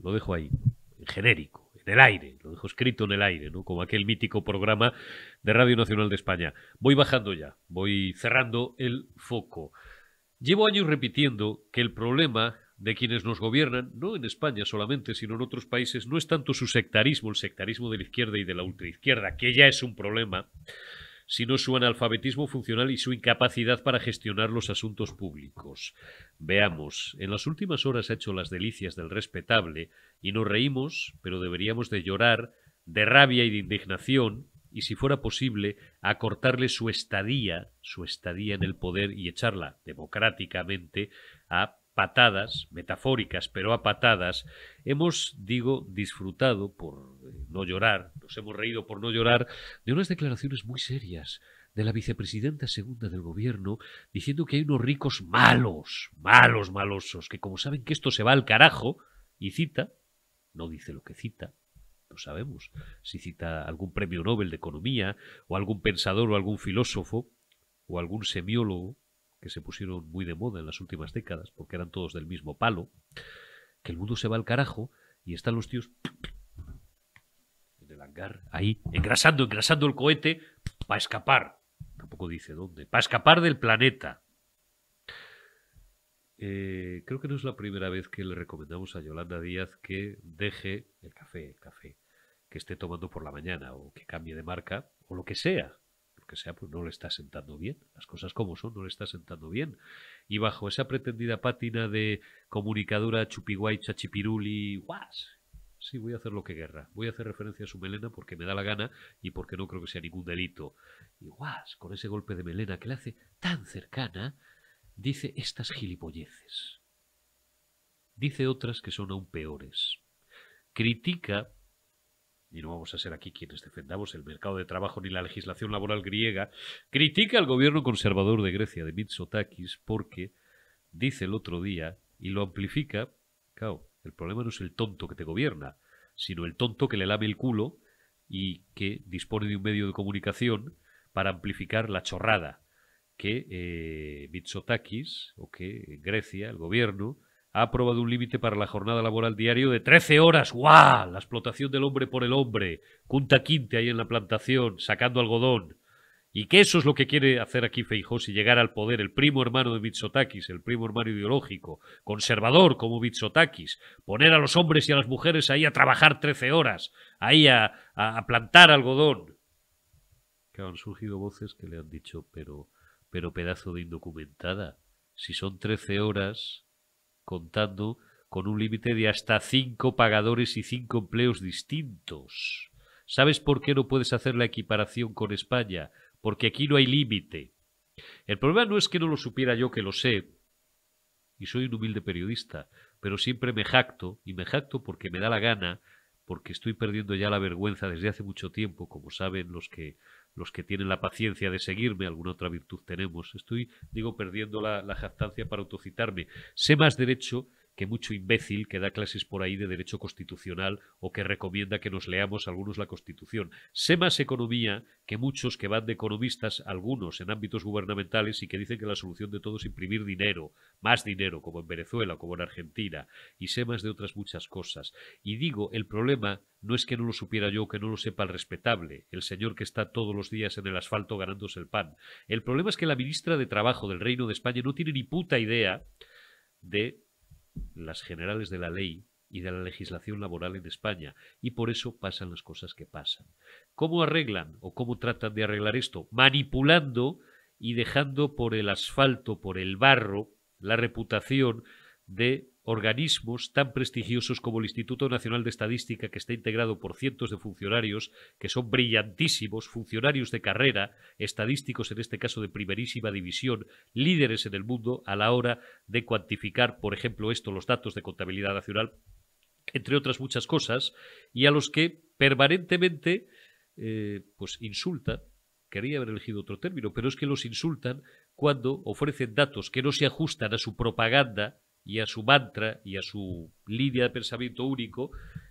Lo dejo ahí, en genérico, en el aire, lo dejo escrito en el aire, ¿no? Como aquel mítico programa de Radio Nacional de España. Voy bajando ya, voy cerrando el foco. Llevo años repitiendo que el problema de quienes nos gobiernan, no en España solamente, sino en otros países, no es tanto su sectarismo, el sectarismo de la izquierda y de la ultraizquierda, que ya es un problema, sino su analfabetismo funcional y su incapacidad para gestionar los asuntos públicos. Veamos, en las últimas horas ha hecho las delicias del respetable y nos reímos, pero deberíamos de llorar, de rabia y de indignación, y si fuera posible, acortarle su estadía, su estadía en el poder y echarla democráticamente a patadas, metafóricas, pero a patadas, hemos, digo, disfrutado por eh, no llorar, nos hemos reído por no llorar, de unas declaraciones muy serias de la vicepresidenta segunda del gobierno diciendo que hay unos ricos malos, malos, malosos, que como saben que esto se va al carajo, y cita, no dice lo que cita, no sabemos si cita algún premio Nobel de Economía, o algún pensador, o algún filósofo, o algún semiólogo, que se pusieron muy de moda en las últimas décadas, porque eran todos del mismo palo, que el mundo se va al carajo y están los tíos en el hangar, ahí, engrasando, engrasando el cohete para escapar. Tampoco dice dónde, para escapar del planeta. Eh, creo que no es la primera vez que le recomendamos a Yolanda Díaz que deje el café, el café que esté tomando por la mañana o que cambie de marca o lo que sea que sea, pues no le está sentando bien. Las cosas como son, no le está sentando bien. Y bajo esa pretendida pátina de comunicadora chupiguay, chachipiruli, guas, sí, voy a hacer lo que guerra. Voy a hacer referencia a su melena porque me da la gana y porque no creo que sea ningún delito. Y guas, con ese golpe de melena que le hace tan cercana, dice estas gilipolleces. Dice otras que son aún peores. Critica y no vamos a ser aquí quienes defendamos el mercado de trabajo ni la legislación laboral griega, critica al gobierno conservador de Grecia de Mitsotakis porque dice el otro día y lo amplifica, el problema no es el tonto que te gobierna, sino el tonto que le lame el culo y que dispone de un medio de comunicación para amplificar la chorrada que eh, Mitsotakis o que Grecia, el gobierno, ha aprobado un límite para la jornada laboral diario de 13 horas. ¡Guau! La explotación del hombre por el hombre. Cunta quinte ahí en la plantación, sacando algodón. Y que eso es lo que quiere hacer aquí feijóo si llegar al poder, el primo hermano de Mitsotakis, el primo hermano ideológico, conservador como Mitsotakis, poner a los hombres y a las mujeres ahí a trabajar 13 horas, ahí a, a, plantar algodón. Que han surgido voces que le han dicho, pero, pero pedazo de indocumentada, si son 13 horas, contando con un límite de hasta cinco pagadores y cinco empleos distintos. ¿Sabes por qué no puedes hacer la equiparación con España? Porque aquí no hay límite. El problema no es que no lo supiera yo que lo sé, y soy un humilde periodista, pero siempre me jacto, y me jacto porque me da la gana, porque estoy perdiendo ya la vergüenza desde hace mucho tiempo, como saben los que los que tienen la paciencia de seguirme, alguna otra virtud tenemos. Estoy, digo, perdiendo la, jactancia para autocitarme. Sé más derecho que mucho imbécil que da clases por ahí de derecho constitucional o que recomienda que nos leamos algunos la Constitución. Sé más economía que muchos que van de economistas, algunos en ámbitos gubernamentales, y que dicen que la solución de todo es imprimir dinero, más dinero, como en Venezuela, como en Argentina, y sé más de otras muchas cosas. Y digo, el problema no es que no lo supiera yo, que no lo sepa el respetable, el señor que está todos los días en el asfalto ganándose el pan. El problema es que la ministra de Trabajo del Reino de España no tiene ni puta idea de las generales de la ley y de la legislación laboral en España, y por eso pasan las cosas que pasan. ¿Cómo arreglan o cómo tratan de arreglar esto? Manipulando y dejando por el asfalto, por el barro, la reputación de organismos tan prestigiosos como el Instituto Nacional de Estadística, que está integrado por cientos de funcionarios, que son brillantísimos, funcionarios de carrera, estadísticos en este caso de primerísima división, líderes en el mundo a la hora de cuantificar, por ejemplo, esto, los datos de contabilidad nacional, entre otras muchas cosas, y a los que permanentemente eh, pues insultan, quería haber elegido otro término, pero es que los insultan cuando ofrecen datos que no se ajustan a su propaganda y a su mantra y a su línea de pensamiento único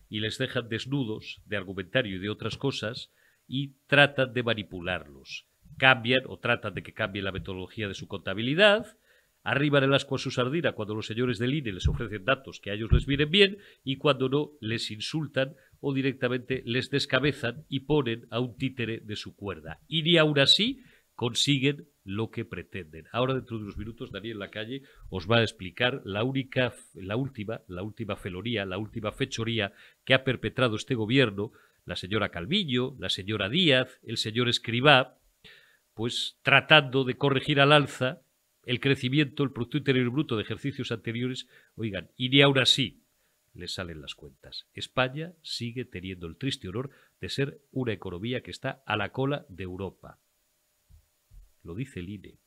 y les dejan desnudos de argumentario y de otras cosas y tratan de manipularlos. Cambian o tratan de que cambie la metodología de su contabilidad, arriban el asco a su sardina cuando los señores del INE les ofrecen datos que a ellos les vienen bien y cuando no les insultan o directamente les descabezan y ponen a un títere de su cuerda. Y ni aún así consiguen lo que pretenden. Ahora, dentro de unos minutos, Daniel Lacalle os va a explicar la única, la última, la última feloría, la última fechoría que ha perpetrado este gobierno, la señora Calvillo, la señora Díaz, el señor Escribá, pues tratando de corregir al alza el crecimiento, el Producto Interior Bruto de ejercicios anteriores, oigan, y ni ahora así le salen las cuentas. España sigue teniendo el triste honor de ser una economía que está a la cola de Europa lo dice el INE,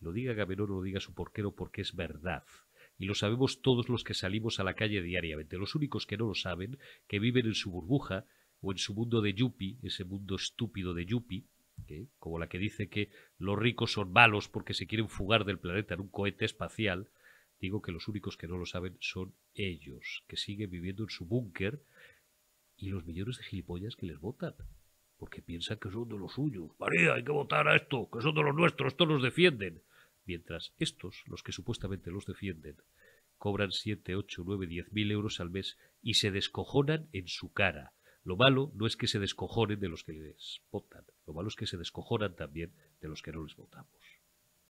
lo diga Gamerón o lo diga su porquero porque es verdad. Y lo sabemos todos los que salimos a la calle diariamente. Los únicos que no lo saben, que viven en su burbuja o en su mundo de yuppie, ese mundo estúpido de yuppie, ¿eh? como la que dice que los ricos son malos porque se quieren fugar del planeta en un cohete espacial, digo que los únicos que no lo saben son ellos, que siguen viviendo en su búnker y los millones de gilipollas que les votan porque piensa que son de los suyos. María, hay que votar a esto, que son de los nuestros, estos los defienden. Mientras estos, los que supuestamente los defienden, cobran siete, ocho, nueve, diez mil euros al mes y se descojonan en su cara. Lo malo no es que se descojonen de los que les votan, lo malo es que se descojonan también de los que no les votamos.